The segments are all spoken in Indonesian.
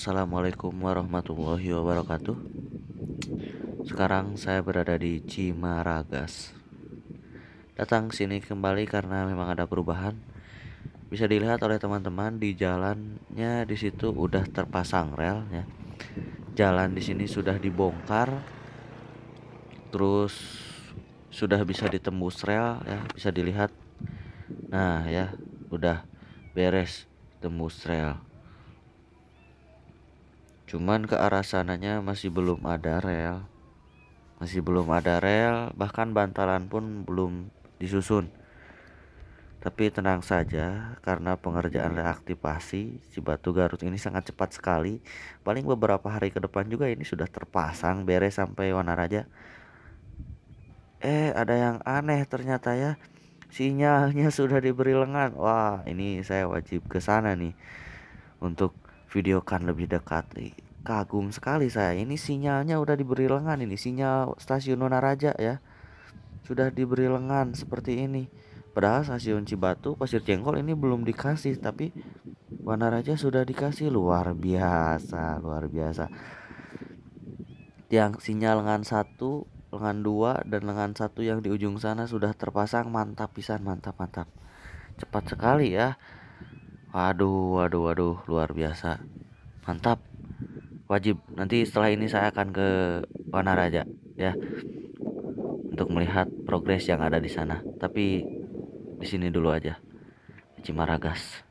Assalamualaikum warahmatullahi wabarakatuh Sekarang saya berada di Cimaragas Datang sini kembali karena memang ada perubahan Bisa dilihat oleh teman-teman di jalannya di situ udah terpasang rel ya Jalan di sini sudah dibongkar Terus sudah bisa ditembus rel ya bisa dilihat Nah ya udah beres tembus rel cuman ke arah sananya masih belum ada rel masih belum ada rel bahkan bantalan pun belum disusun tapi tenang saja karena pengerjaan reaktivasi batu Garut ini sangat cepat sekali paling beberapa hari ke depan juga ini sudah terpasang beres sampai Wanaraja eh ada yang aneh ternyata ya sinyalnya sudah diberi lengan wah ini saya wajib ke sana nih untuk videokan lebih dekat kagum sekali saya. Ini sinyalnya udah diberi lengan ini sinyal stasiun Raja ya. Sudah diberi lengan seperti ini. Padahal stasiun Cibatu Pasir Jengkol ini belum dikasih tapi Raja sudah dikasih luar biasa, luar biasa. Yang sinyal lengan satu, lengan dua dan lengan satu yang di ujung sana sudah terpasang mantap pisan, mantap mantap. Cepat sekali ya. Waduh, waduh, waduh, luar biasa. Mantap wajib nanti setelah ini saya akan ke Wanaraja ya untuk melihat progres yang ada di sana tapi di sini dulu aja Cimaragas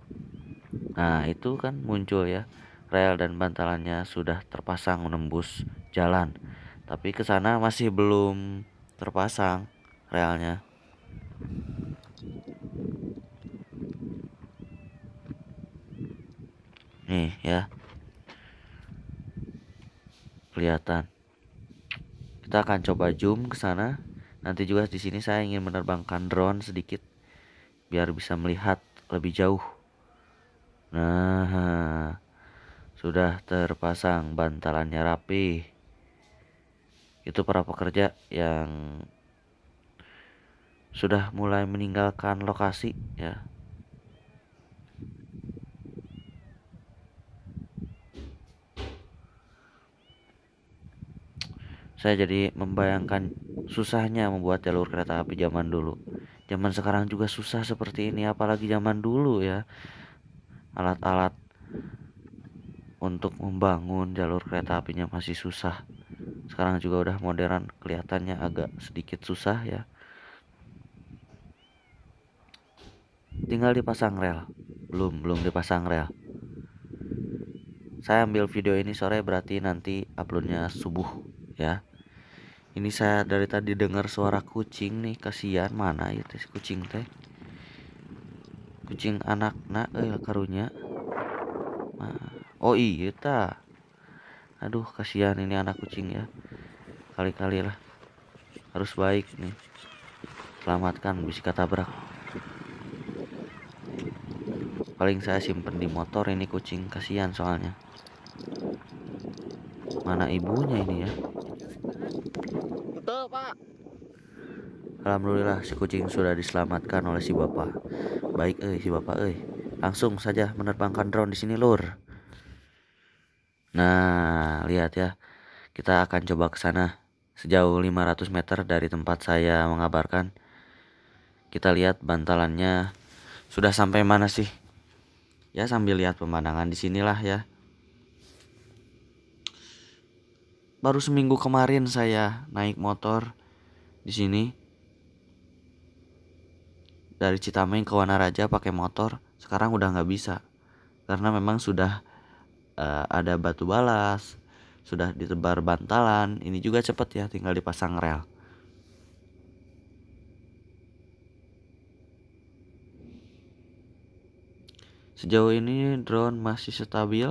nah itu kan muncul ya rel dan bantalannya sudah terpasang menembus jalan tapi ke sana masih belum terpasang relnya nih ya kelihatan. Kita akan coba zoom ke sana. Nanti juga di sini saya ingin menerbangkan drone sedikit biar bisa melihat lebih jauh. Nah, sudah terpasang bantalannya rapi. Itu para pekerja yang sudah mulai meninggalkan lokasi ya Saya jadi membayangkan susahnya membuat jalur kereta api zaman dulu. Zaman sekarang juga susah seperti ini, apalagi zaman dulu ya. Alat-alat untuk membangun jalur kereta apinya masih susah. Sekarang juga udah modern, kelihatannya agak sedikit susah ya. Tinggal dipasang rel. Belum, belum dipasang rel. Saya ambil video ini sore berarti nanti uploadnya subuh ya ini saya dari tadi dengar suara kucing nih kasihan mana ya teh kucing teh kucing anak nak, eh ya, karunya ah, oh iya ta aduh kasihan ini anak kucing ya kali-kali lah harus baik nih selamatkan bisa berak. paling saya simpen di motor ini kucing kasihan soalnya mana ibunya ini ya Alhamdulillah si kucing sudah diselamatkan oleh si bapak. Baik eh si bapak eh. Langsung saja menerbangkan drone di sini lur. Nah, lihat ya. Kita akan coba ke sana sejauh 500 meter dari tempat saya mengabarkan. Kita lihat bantalannya sudah sampai mana sih? Ya sambil lihat pemandangan di sinilah ya. Baru seminggu kemarin saya naik motor di sini dari Citamen ke Wanaraja pakai motor sekarang udah nggak bisa karena memang sudah uh, ada batu balas sudah ditebar bantalan ini juga cepet ya tinggal dipasang rel Sejauh ini drone masih stabil.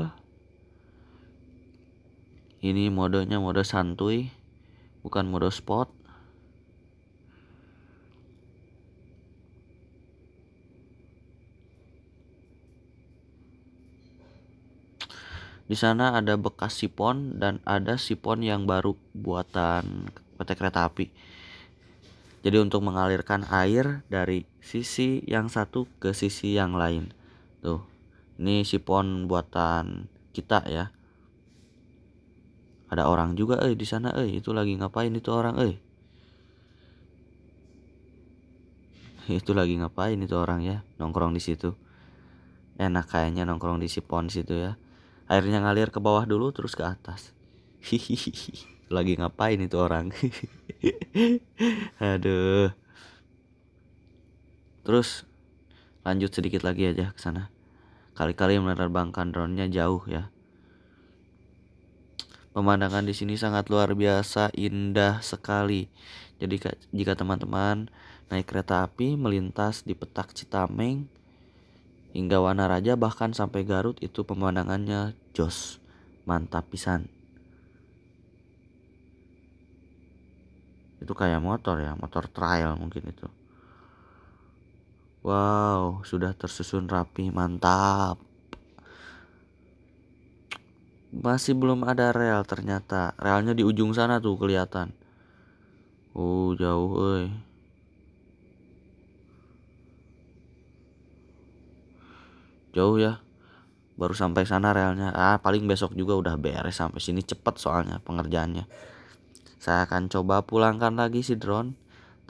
Ini modenya mode santuy, bukan mode spot. Di sana ada bekas sipon dan ada sipon yang baru buatan PT kereta api. Jadi untuk mengalirkan air dari sisi yang satu ke sisi yang lain. Tuh. Ini sipon buatan kita ya. Ada orang juga eh di sana eh itu lagi ngapain itu orang eh. Itu lagi ngapain itu orang ya nongkrong di situ. Enak kayaknya nongkrong di sipon situ ya airnya ngalir ke bawah dulu terus ke atas hihihi lagi ngapain itu orang aduh terus lanjut sedikit lagi aja ke sana kali-kali menerbangkan drone-nya jauh ya pemandangan di sini sangat luar biasa indah sekali jadi jika teman-teman naik kereta api melintas di petak Citameng Hingga warna Raja bahkan sampai Garut itu pemandangannya jos, mantap pisan. Itu kayak motor ya, motor trial mungkin itu. Wow, sudah tersusun rapi, mantap. Masih belum ada rel ternyata. Relnya di ujung sana tuh kelihatan. Oh, jauh eh jauh ya baru sampai sana realnya ah paling besok juga udah beres sampai sini cepet soalnya pengerjaannya saya akan coba pulangkan lagi si drone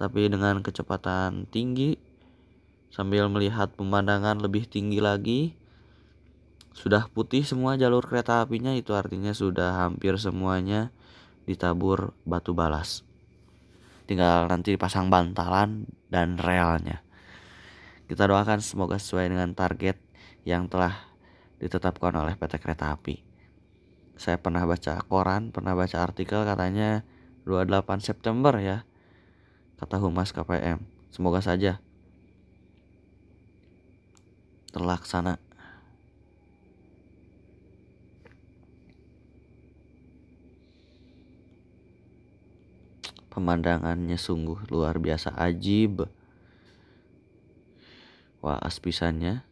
tapi dengan kecepatan tinggi sambil melihat pemandangan lebih tinggi lagi sudah putih semua jalur kereta apinya itu artinya sudah hampir semuanya ditabur batu balas tinggal nanti dipasang bantalan dan realnya kita doakan semoga sesuai dengan target yang telah ditetapkan oleh PT Kereta Api. Saya pernah baca koran, pernah baca artikel katanya 28 September ya. Kata Humas KPM. Semoga saja terlaksana. Pemandangannya sungguh luar biasa ajib. Wah, aspisannya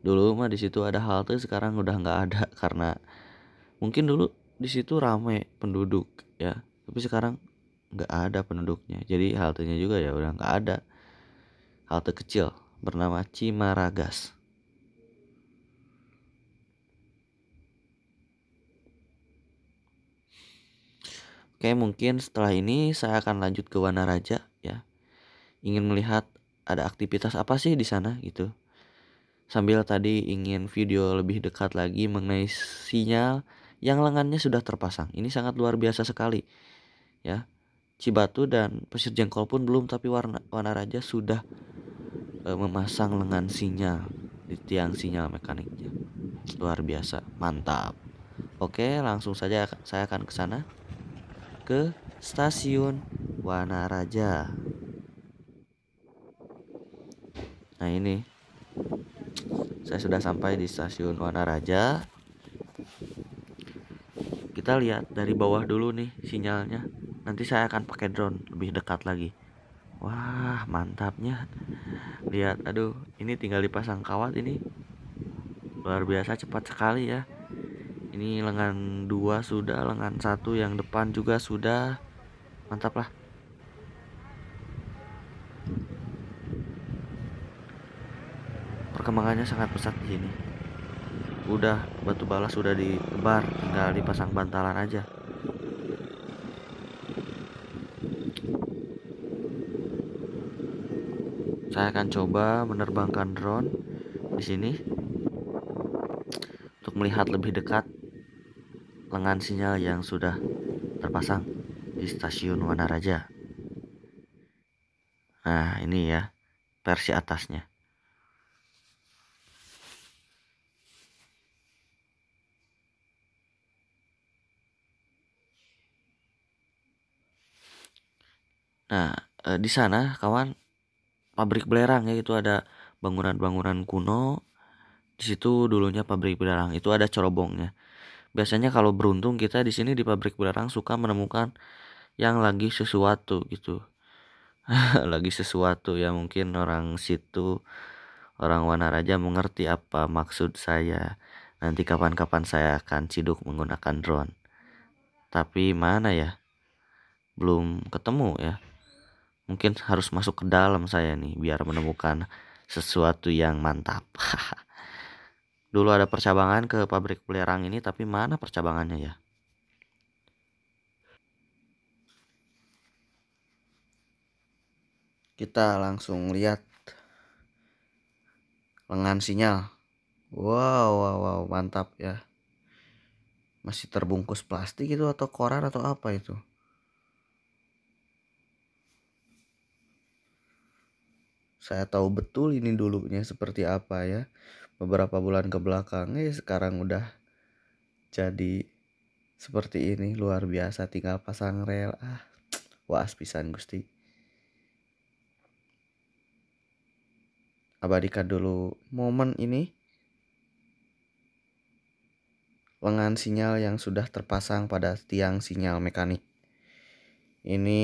dulu mah di situ ada halte sekarang udah nggak ada karena mungkin dulu di situ ramai penduduk ya tapi sekarang nggak ada penduduknya jadi halte nya juga ya udah nggak ada halte kecil bernama Cimaragas Oke mungkin setelah ini saya akan lanjut ke Wanaraja ya ingin melihat ada aktivitas apa sih di sana gitu sambil tadi ingin video lebih dekat lagi mengenai sinyal yang lengannya sudah terpasang. Ini sangat luar biasa sekali. Ya. Cibatu dan pesir jengkol pun belum tapi warna warna raja sudah e, memasang lengan sinyal di tiang sinyal mekaniknya. Luar biasa, mantap. Oke, langsung saja saya akan ke sana ke stasiun Wanaraja. Nah, ini saya sudah sampai di stasiun Wanaraja kita lihat dari bawah dulu nih sinyalnya nanti saya akan pakai drone lebih dekat lagi wah mantapnya lihat aduh ini tinggal dipasang kawat ini luar biasa cepat sekali ya ini lengan dua sudah lengan satu yang depan juga sudah mantap lah perkembangannya sangat pesat di sini udah batu balas sudah ditebar tinggal dipasang bantalan aja saya akan coba menerbangkan drone di sini untuk melihat lebih dekat lengan sinyal yang sudah terpasang di stasiun Wanaraja. Nah, ini ya versi atasnya. Nah, e, di sana kawan pabrik belerang ya itu ada bangunan-bangunan kuno. Di situ dulunya pabrik belerang itu ada cerobongnya. Biasanya kalau beruntung kita di sini di pabrik belerang suka menemukan yang lagi sesuatu gitu. lagi sesuatu ya mungkin orang situ orang Wanaraja mengerti apa maksud saya. Nanti kapan-kapan saya akan ciduk menggunakan drone. Tapi mana ya? Belum ketemu ya mungkin harus masuk ke dalam saya nih biar menemukan sesuatu yang mantap. Dulu ada percabangan ke pabrik belerang ini tapi mana percabangannya ya? Kita langsung lihat lengan sinyal. Wow, wow, wow, mantap ya. Masih terbungkus plastik itu atau koran atau apa itu? saya tahu betul ini dulunya seperti apa ya beberapa bulan ke belakang eh sekarang udah jadi seperti ini luar biasa tinggal pasang rel ah was pisan Gusti abadikan dulu momen ini lengan sinyal yang sudah terpasang pada tiang sinyal mekanik ini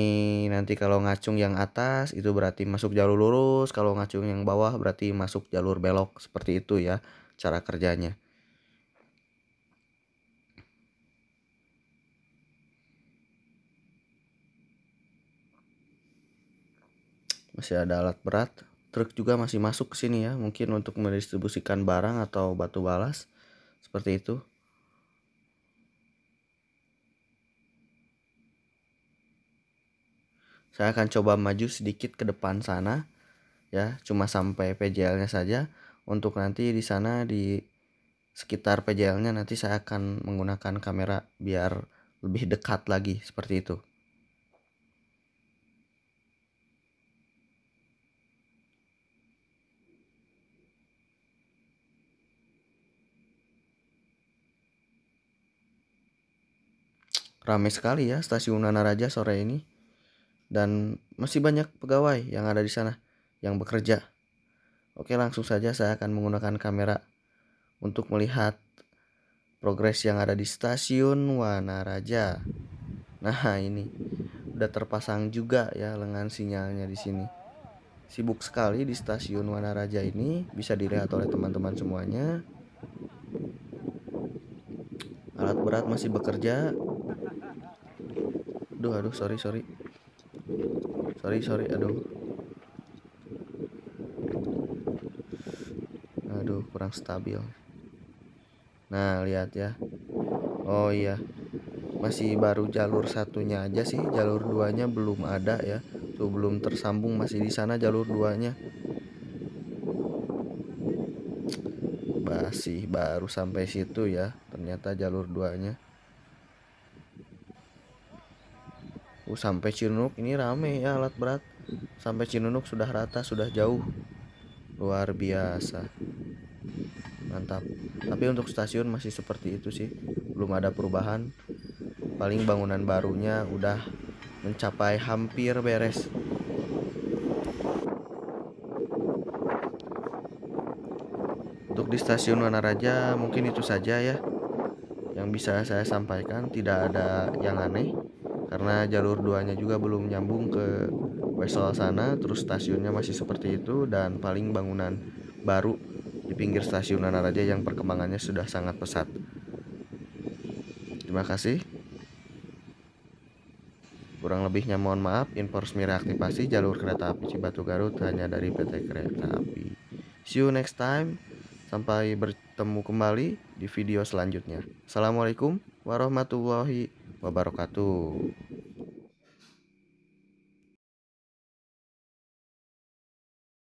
nanti kalau ngacung yang atas itu berarti masuk jalur lurus kalau ngacung yang bawah berarti masuk jalur belok seperti itu ya cara kerjanya masih ada alat berat truk juga masih masuk ke sini ya mungkin untuk mendistribusikan barang atau batu balas seperti itu saya akan coba maju sedikit ke depan sana ya cuma sampai PJL-nya saja untuk nanti di sana di sekitar PJL-nya nanti saya akan menggunakan kamera biar lebih dekat lagi seperti itu Ramai sekali ya stasiun Nana Raja sore ini dan masih banyak pegawai yang ada di sana yang bekerja. Oke, langsung saja saya akan menggunakan kamera untuk melihat progres yang ada di stasiun Wanaraja. Nah, ini udah terpasang juga ya lengan sinyalnya di sini. Sibuk sekali di stasiun Wanaraja ini, bisa dilihat oleh teman-teman semuanya. Alat berat masih bekerja. Duh, aduh, sorry, sorry sorry sorry aduh aduh kurang stabil nah lihat ya oh iya masih baru jalur satunya aja sih jalur duanya belum ada ya tuh belum tersambung masih di sana jalur duanya masih baru sampai situ ya ternyata jalur duanya Uh, sampai Cinunuk ini rame ya alat berat. Sampai Cinunuk sudah rata, sudah jauh. Luar biasa. Mantap. Tapi untuk stasiun masih seperti itu sih. Belum ada perubahan. Paling bangunan barunya udah mencapai hampir beres. Untuk di stasiun Wanaraja mungkin itu saja ya yang bisa saya sampaikan tidak ada yang aneh karena jalur duanya juga belum nyambung ke Wesel sana terus stasiunnya masih seperti itu dan paling bangunan baru di pinggir stasiun Nanaraja yang perkembangannya sudah sangat pesat terima kasih kurang lebihnya mohon maaf info resmi reaktivasi jalur kereta api Cibatu Garut hanya dari PT Kereta Api see you next time sampai bertemu kembali di video selanjutnya assalamualaikum warahmatullahi wabarakatuh